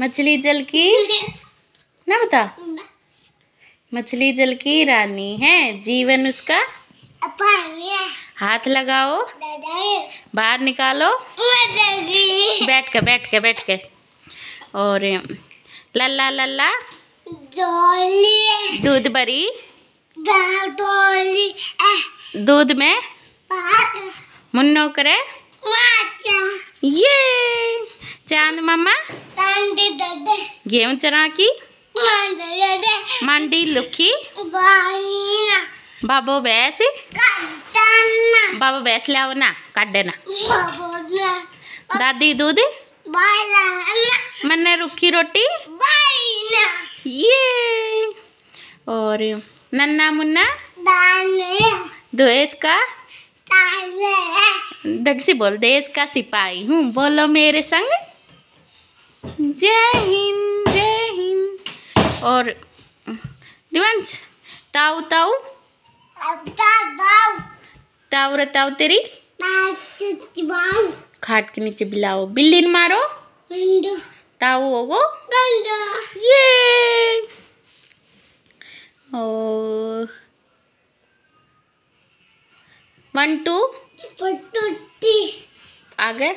मछली जल की ना बता मछली जल की रानी है जीवन उसका हाथ लगाओ बाहर निकालो बैठ के बैठ के बैठ के और लल्ला लल्ला दूध भरी दूध में मुन्नो करे ये चांद मामा गेहूं चरा की मंडी लुखी बाबो बैस बाबो बैस लिया ना काटना दादी दूध मैंने रुखी रोटी ये और नन्ना मुन्ना देश का बोल देश का सिपाही हूँ बोलो मेरे संग जय हिंद जय हिंद और दिवंश ताऊ ताऊ ताऊ रे ताऊ तेरी खाट के नीचे बिलाओ बिल्ली मारो ताऊ होगो ये और वन टू आगे